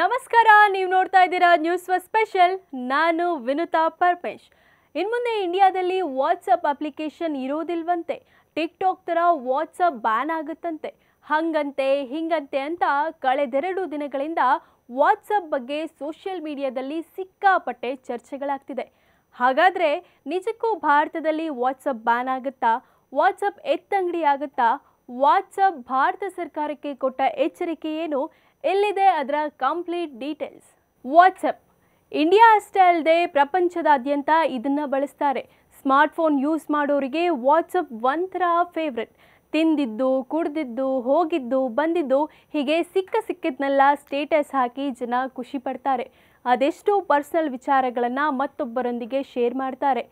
ನಮಸ್ಕಾರ ನೀವು ನೋಡ್ತಾ ಇದ್ದೀರಾ ನ್ಯೂಸ್ ಸ್ಪೆಷಲ್ ನಾನು ವಿನುತಾ ಪರ್ಮೇಶ್ ಇನ್ಮುಂದೆ ಇಂಡಿಯಾದಲ್ಲಿ ವಾಟ್ಸಪ್ ಅಪ್ಲಿಕೇಶನ್ ಇರೋದಿಲ್ವಂತೆ ಟಿಕ್ ಟಾಕ್ ಥರ ವಾಟ್ಸಪ್ ಬ್ಯಾನ್ ಆಗುತ್ತಂತೆ ಹಂಗಂತೆ ಹಿಂಗಂತೆ ಅಂತ ಕಳೆದೆರಡು ದಿನಗಳಿಂದ ವಾಟ್ಸಪ್ ಬಗ್ಗೆ ಸೋಷಿಯಲ್ ಮೀಡಿಯಾದಲ್ಲಿ ಸಿಕ್ಕಾಪಟ್ಟೆ ಚರ್ಚೆಗಳಾಗ್ತಿದೆ ಹಾಗಾದರೆ ನಿಜಕ್ಕೂ ಭಾರತದಲ್ಲಿ ವಾಟ್ಸಪ್ ಬ್ಯಾನ್ ಆಗುತ್ತಾ ವಾಟ್ಸಪ್ ಎತ್ತಂಗಡಿ ಆಗುತ್ತಾ ವಾಟ್ಸಪ್ ಭಾರತ ಸರ್ಕಾರಕ್ಕೆ ಕೊಟ್ಟ ಎಚ್ಚರಿಕೆ ಏನು ಎಲ್ಲಿದೆ ಅದರ ಕಂಪ್ಲೀಟ್ ಡೀಟೇಲ್ಸ್ ವಾಟ್ಸಪ್ ಇಂಡಿಯಾ ಅಷ್ಟೇ ಅಲ್ಲದೆ ಪ್ರಪಂಚದಾದ್ಯಂತ ಇದನ್ನು ಬಳಸ್ತಾರೆ ಸ್ಮಾರ್ಟ್ಫೋನ್ ಯೂಸ್ ಮಾಡೋರಿಗೆ ವಾಟ್ಸಪ್ ಒಂಥರ ಫೇವ್ರೆಟ್ ತಿಂದಿದ್ದು ಕುಡ್ದಿದ್ದು ಹೋಗಿದ್ದು ಬಂದಿದ್ದು ಹೀಗೆ ಸಿಕ್ಕ ಸಿಕ್ಕಿದ್ನೆಲ್ಲ ಸ್ಟೇಟಸ್ ಹಾಕಿ ಜನ ಖುಷಿ ಪಡ್ತಾರೆ ಅದೆಷ್ಟೋ ಪರ್ಸ್ನಲ್ ವಿಚಾರಗಳನ್ನು ಮತ್ತೊಬ್ಬರೊಂದಿಗೆ ಶೇರ್ ಮಾಡ್ತಾರೆ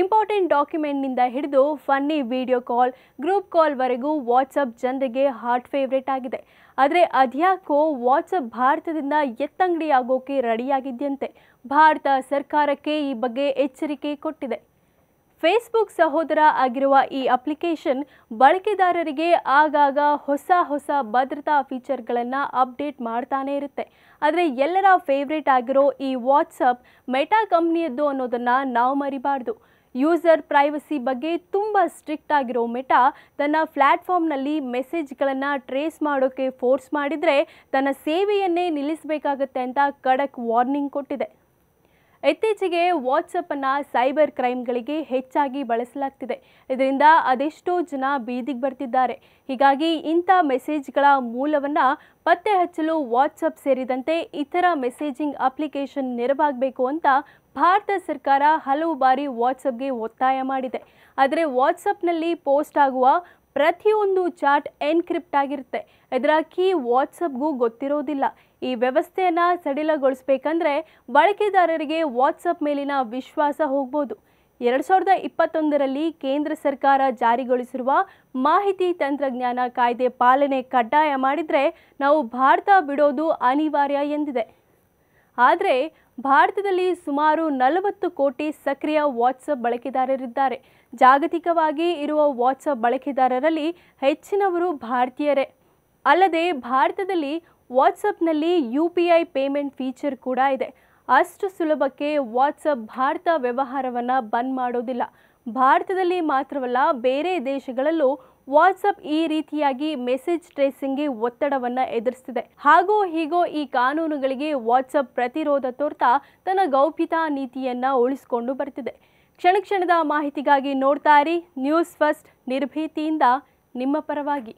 ಇಂಪಾರ್ಟೆಂಟ್ ಡಾಕ್ಯುಮೆಂಟ್ನಿಂದ ಹಿಡಿದು ಫನ್ನಿ ವಿಡಿಯೋ ಕಾಲ್ ಗ್ರೂಪ್ ಕಾಲ್ವರೆಗೂ ವಾಟ್ಸಪ್ ಜನರಿಗೆ ಹಾಟ್ ಫೇವ್ರೇಟ್ ಆಗಿದೆ ಆದರೆ ಅದ್ಯಾಕೋ ವಾಟ್ಸಪ್ ಭಾರತದಿಂದ ಎತ್ತಂಗಡಿಯಾಗೋಕೆ ರೆಡಿಯಾಗಿದ್ಯಂತೆ ಭಾರತ ಸರ್ಕಾರಕ್ಕೆ ಈ ಬಗ್ಗೆ ಎಚ್ಚರಿಕೆ ಕೊಟ್ಟಿದೆ ಫೇಸ್ಬುಕ್ ಸಹೋದರ ಆಗಿರುವ ಈ ಅಪ್ಲಿಕೇಶನ್ ಬಳಕೆದಾರರಿಗೆ ಆಗಾಗ ಹೊಸ ಹೊಸ ಭದ್ರತಾ ಫೀಚರ್ಗಳನ್ನು ಅಪ್ಡೇಟ್ ಮಾಡ್ತಾನೇ ಇರುತ್ತೆ ಆದರೆ ಎಲ್ಲರ ಫೇವ್ರೇಟ್ ಆಗಿರೋ ಈ ವಾಟ್ಸಪ್ ಮೆಟಾ ಕಂಪ್ನಿಯದ್ದು ಅನ್ನೋದನ್ನು ನಾವು ಮರಿಬಾರ್ದು ಯೂಸರ್ ಪ್ರೈವಸಿ ಬಗ್ಗೆ ತುಂಬ ಸ್ಟ್ರಿಕ್ಟ್ ಆಗಿರೋ ಮೆಟಾ ತನ್ನ ಪ್ಲ್ಯಾಟ್ಫಾರ್ಮ್ನಲ್ಲಿ ಮೆಸೇಜ್ಗಳನ್ನು ಟ್ರೇಸ್ ಮಾಡೋಕ್ಕೆ ಫೋರ್ಸ್ ಮಾಡಿದರೆ ತನ್ನ ಸೇವೆಯನ್ನೇ ನಿಲ್ಲಿಸಬೇಕಾಗತ್ತೆ ಅಂತ ಖಡಕ್ ವಾರ್ನಿಂಗ್ ಕೊಟ್ಟಿದೆ ಇತ್ತೀಚೆಗೆ ವಾಟ್ಸಪ್ಪನ್ನು ಸೈಬರ್ ಕ್ರೈಮ್ಗಳಿಗೆ ಹೆಚ್ಚಾಗಿ ಬಳಸಲಾಗ್ತಿದೆ ಇದರಿಂದ ಅದೆಷ್ಟೋ ಜನ ಬೀದಿಗೆ ಬರ್ತಿದ್ದಾರೆ ಹೀಗಾಗಿ ಇಂಥ ಮೆಸೇಜ್ಗಳ ಮೂಲವನ್ನು ಪತ್ತೆ ಹಚ್ಚಲು ವಾಟ್ಸಪ್ ಸೇರಿದಂತೆ ಇತರ ಮೆಸೇಜಿಂಗ್ ಅಪ್ಲಿಕೇಶನ್ ನೆರವಾಗಬೇಕು ಅಂತ ಭಾರತ ಸರ್ಕಾರ ಹಲವು ಬಾರಿ ವಾಟ್ಸಪ್ಗೆ ಒತ್ತಾಯ ಮಾಡಿದೆ ಆದರೆ ವಾಟ್ಸಪ್ನಲ್ಲಿ ಪೋಸ್ಟ್ ಆಗುವ ಪ್ರತಿಯೊಂದು ಚಾಟ್ ಎನ್ಕ್ರಿಪ್ಟ್ ಆಗಿರುತ್ತೆ ಇದರ ಕೀ ವಾಟ್ಸಪ್ಗೂ ಗೊತ್ತಿರೋದಿಲ್ಲ ಈ ವ್ಯವಸ್ಥೆಯನ್ನು ಸಡಿಲಗೊಳಿಸಬೇಕಂದ್ರೆ ಬಳಕೆದಾರರಿಗೆ ವಾಟ್ಸಪ್ ಮೇಲಿನ ವಿಶ್ವಾಸ ಹೋಗ್ಬೋದು ಎರಡು ಸಾವಿರದ ಇಪ್ಪತ್ತೊಂದರಲ್ಲಿ ಕೇಂದ್ರ ಸರ್ಕಾರ ಜಾರಿಗೊಳಿಸಿರುವ ಮಾಹಿತಿ ತಂತ್ರಜ್ಞಾನ ಕಾಯ್ದೆ ಪಾಲನೆ ಕಡ್ಡಾಯ ಮಾಡಿದರೆ ನಾವು ಭಾರತ ಬಿಡೋದು ಅನಿವಾರ್ಯ ಎಂದಿದೆ ಆದರೆ ಭಾರತದಲ್ಲಿ ಸುಮಾರು ನಲವತ್ತು ಕೋಟಿ ಸಕ್ರಿಯ ವಾಟ್ಸಪ್ ಬಳಕೆದಾರರಿದ್ದಾರೆ ಜಾಗತಿಕವಾಗಿ ಇರುವ ವಾಟ್ಸಪ್ ಬಳಕೆದಾರರಲ್ಲಿ ಹೆಚ್ಚಿನವರು ಭಾರತೀಯರೇ ಅಲ್ಲದೆ ಭಾರತದಲ್ಲಿ ವಾಟ್ಸಪ್ನಲ್ಲಿ U P I payment feature ಕೂಡ ಇದೆ ಅಷ್ಟು ಸುಲಭಕ್ಕೆ ವಾಟ್ಸಪ್ ಭಾರತ ವ್ಯವಹಾರವನ್ನು ಬಂದ್ ಮಾಡೋದಿಲ್ಲ ಭಾರತದಲ್ಲಿ ಮಾತ್ರವಲ್ಲ ಬೇರೆ ದೇಶಗಳಲ್ಲೂ ವಾಟ್ಸಪ್ ಈ ರೀತಿಯಾಗಿ ಮೆಸೇಜ್ ಟ್ರೇಸಿಂಗ್ಗೆ ಒತ್ತಡವನ್ನು ಎದುರಿಸ್ತಿದೆ ಹಾಗೋ ಹೀಗೋ ಈ ಕಾನೂನುಗಳಿಗೆ ವಾಟ್ಸಪ್ ಪ್ರತಿರೋಧ ತೋರ್ತಾ ತನ್ನ ಗೌಪ್ಯತಾ ನೀತಿಯನ್ನು ಉಳಿಸಿಕೊಂಡು ಬರ್ತಿದೆ ಕ್ಷಣ ಕ್ಷಣದ ಮಾಹಿತಿಗಾಗಿ ನೋಡ್ತಾ ಇರಿ ನ್ಯೂಸ್ ಫಸ್ಟ್ ನಿರ್ಭೀತಿಯಿಂದ ನಿಮ್ಮ ಪರವಾಗಿ